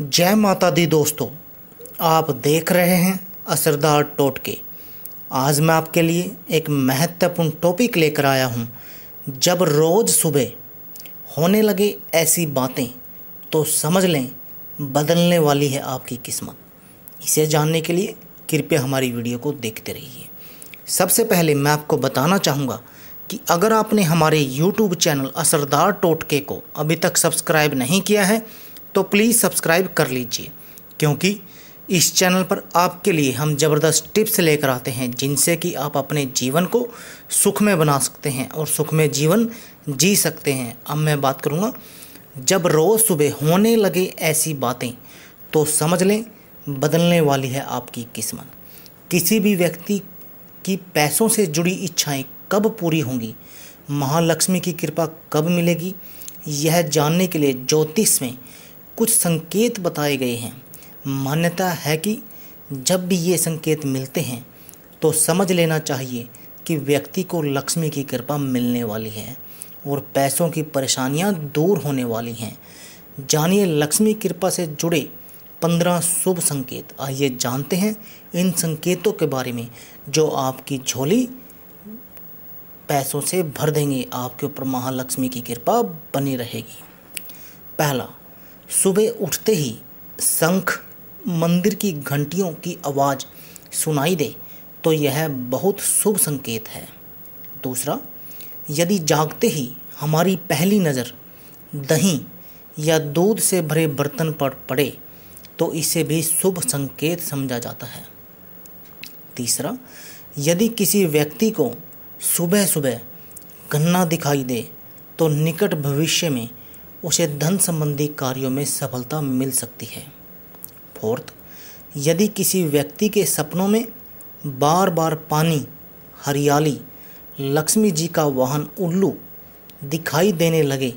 जय माता दी दोस्तों आप देख रहे हैं असरदार टोटके आज मैं आपके लिए एक महत्वपूर्ण टॉपिक लेकर आया हूँ जब रोज़ सुबह होने लगे ऐसी बातें तो समझ लें बदलने वाली है आपकी किस्मत इसे जानने के लिए कृपया हमारी वीडियो को देखते रहिए सबसे पहले मैं आपको बताना चाहूँगा कि अगर आपने हमारे YouTube चैनल असरदार टोटके को अभी तक सब्सक्राइब नहीं किया है तो प्लीज़ सब्सक्राइब कर लीजिए क्योंकि इस चैनल पर आपके लिए हम ज़बरदस्त टिप्स लेकर आते हैं जिनसे कि आप अपने जीवन को सुख में बना सकते हैं और सुख में जीवन जी सकते हैं अब मैं बात करूँगा जब रोज़ सुबह होने लगे ऐसी बातें तो समझ लें बदलने वाली है आपकी किस्मत किसी भी व्यक्ति की पैसों से जुड़ी इच्छाएं कब पूरी होंगी महालक्ष्मी की कृपा कब मिलेगी यह जानने के लिए ज्योतिष में कुछ संकेत बताए गए हैं मान्यता है कि जब भी ये संकेत मिलते हैं तो समझ लेना चाहिए कि व्यक्ति को लक्ष्मी की कृपा मिलने वाली है और पैसों की परेशानियां दूर होने वाली हैं जानिए लक्ष्मी कृपा से जुड़े पंद्रह शुभ संकेत आइए जानते हैं इन संकेतों के बारे में जो आपकी झोली पैसों से भर देंगे आपके ऊपर महालक्ष्मी की कृपा बनी रहेगी पहला सुबह उठते ही शंख मंदिर की घंटियों की आवाज़ सुनाई दे तो यह बहुत शुभ संकेत है दूसरा यदि जागते ही हमारी पहली नज़र दही या दूध से भरे बर्तन पर पड़े तो इसे भी शुभ संकेत समझा जाता है तीसरा यदि किसी व्यक्ति को सुबह सुबह गन्ना दिखाई दे तो निकट भविष्य में उसे धन संबंधी कार्यों में सफलता मिल सकती है फोर्थ यदि किसी व्यक्ति के सपनों में बार बार पानी हरियाली लक्ष्मी जी का वाहन उल्लू दिखाई देने लगे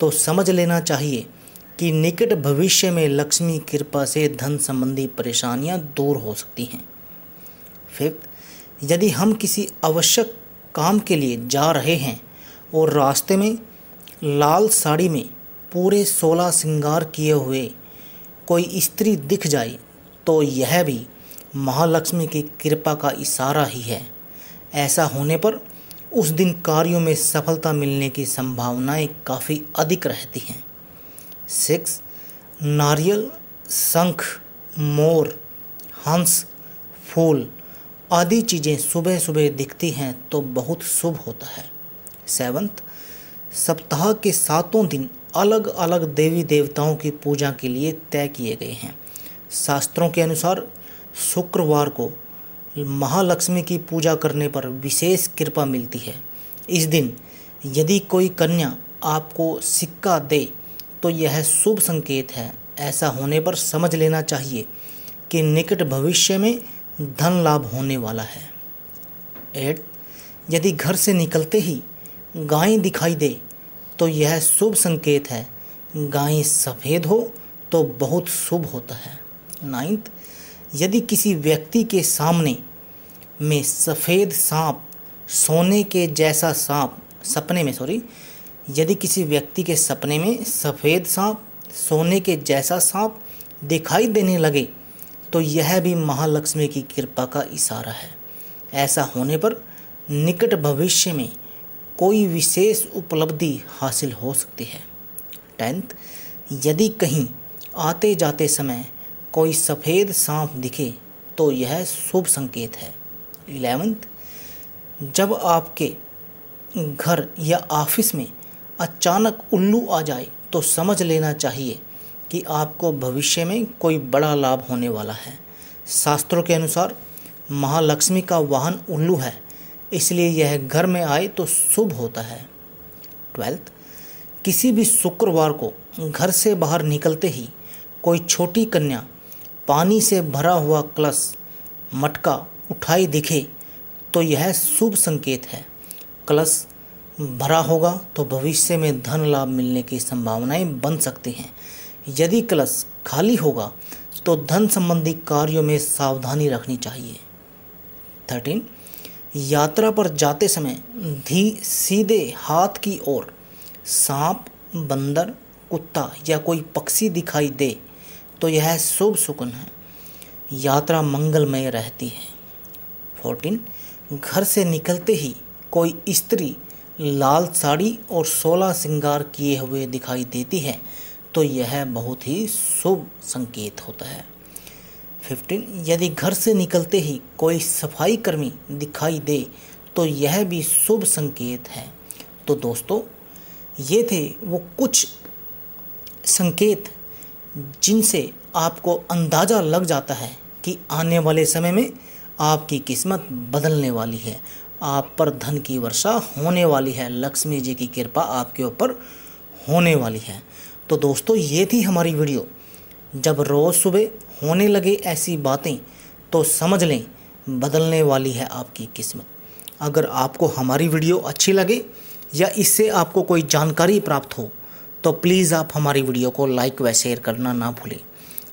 तो समझ लेना चाहिए कि निकट भविष्य में लक्ष्मी कृपा से धन संबंधी परेशानियां दूर हो सकती हैं फिफ्थ यदि हम किसी आवश्यक काम के लिए जा रहे हैं और रास्ते में लाल साड़ी में पूरे सोलह श्रृंगार किए हुए कोई स्त्री दिख जाए तो यह भी महालक्ष्मी की कृपा का इशारा ही है ऐसा होने पर उस दिन कार्यों में सफलता मिलने की संभावनाएं काफ़ी अधिक रहती हैं सिक्स नारियल शंख मोर हंस फूल आदि चीज़ें सुबह सुबह दिखती हैं तो बहुत शुभ होता है सेवन्थ सप्ताह के सातों दिन अलग अलग देवी देवताओं की पूजा के लिए तय किए गए हैं शास्त्रों के अनुसार शुक्रवार को महालक्ष्मी की पूजा करने पर विशेष कृपा मिलती है इस दिन यदि कोई कन्या आपको सिक्का दे तो यह शुभ संकेत है ऐसा होने पर समझ लेना चाहिए कि निकट भविष्य में धन लाभ होने वाला है एट यदि घर से निकलते ही गाय दिखाई दे तो यह शुभ संकेत है गाय सफ़ेद हो तो बहुत शुभ होता है नाइन्थ यदि किसी व्यक्ति के सामने में सफ़ेद सांप सोने के जैसा सांप सपने में सॉरी यदि किसी व्यक्ति के सपने में सफ़ेद सांप सोने के जैसा सांप दिखाई देने लगे तो यह भी महालक्ष्मी की कृपा का इशारा है ऐसा होने पर निकट भविष्य में कोई विशेष उपलब्धि हासिल हो सकती है टेंथ यदि कहीं आते जाते समय कोई सफ़ेद सांप दिखे तो यह शुभ संकेत है इलेवेंथ जब आपके घर या ऑफिस में अचानक उल्लू आ जाए तो समझ लेना चाहिए कि आपको भविष्य में कोई बड़ा लाभ होने वाला है शास्त्रों के अनुसार महालक्ष्मी का वाहन उल्लू है इसलिए यह घर में आए तो शुभ होता है ट्वेल्थ किसी भी शुक्रवार को घर से बाहर निकलते ही कोई छोटी कन्या पानी से भरा हुआ क्लस मटका उठाई दिखे तो यह शुभ संकेत है क्लस भरा होगा तो भविष्य में धन लाभ मिलने की संभावनाएं बन सकती हैं यदि क्लस खाली होगा तो धन संबंधी कार्यों में सावधानी रखनी चाहिए थर्टीन यात्रा पर जाते समय धी सीधे हाथ की ओर सांप बंदर कुत्ता या कोई पक्षी दिखाई दे तो यह शुभ सुकुन है यात्रा मंगलमय रहती है फोर्टीन घर से निकलते ही कोई स्त्री लाल साड़ी और सोलह सिंगार किए हुए दिखाई देती है तो यह बहुत ही शुभ संकेत होता है फिफ्टीन यदि घर से निकलते ही कोई सफाई कर्मी दिखाई दे तो यह भी शुभ संकेत है तो दोस्तों ये थे वो कुछ संकेत जिनसे आपको अंदाज़ा लग जाता है कि आने वाले समय में आपकी किस्मत बदलने वाली है आप पर धन की वर्षा होने वाली है लक्ष्मी जी की कृपा आपके ऊपर होने वाली है तो दोस्तों ये थी हमारी वीडियो जब रोज़ सुबह होने लगे ऐसी बातें तो समझ लें बदलने वाली है आपकी किस्मत अगर आपको हमारी वीडियो अच्छी लगे या इससे आपको कोई जानकारी प्राप्त हो तो प्लीज़ आप हमारी वीडियो को लाइक व शेयर करना ना भूलें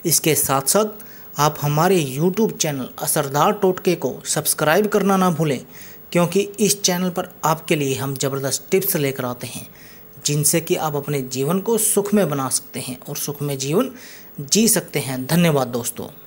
इसके साथ साथ आप हमारे YouTube चैनल असरदार टोटके को सब्सक्राइब करना ना भूलें क्योंकि इस चैनल पर आपके लिए हम ज़बरदस्त टिप्स लेकर आते हैं जिनसे कि आप अपने जीवन को सुखमय बना सकते हैं और सुखमय जीवन जी सकते हैं धन्यवाद दोस्तों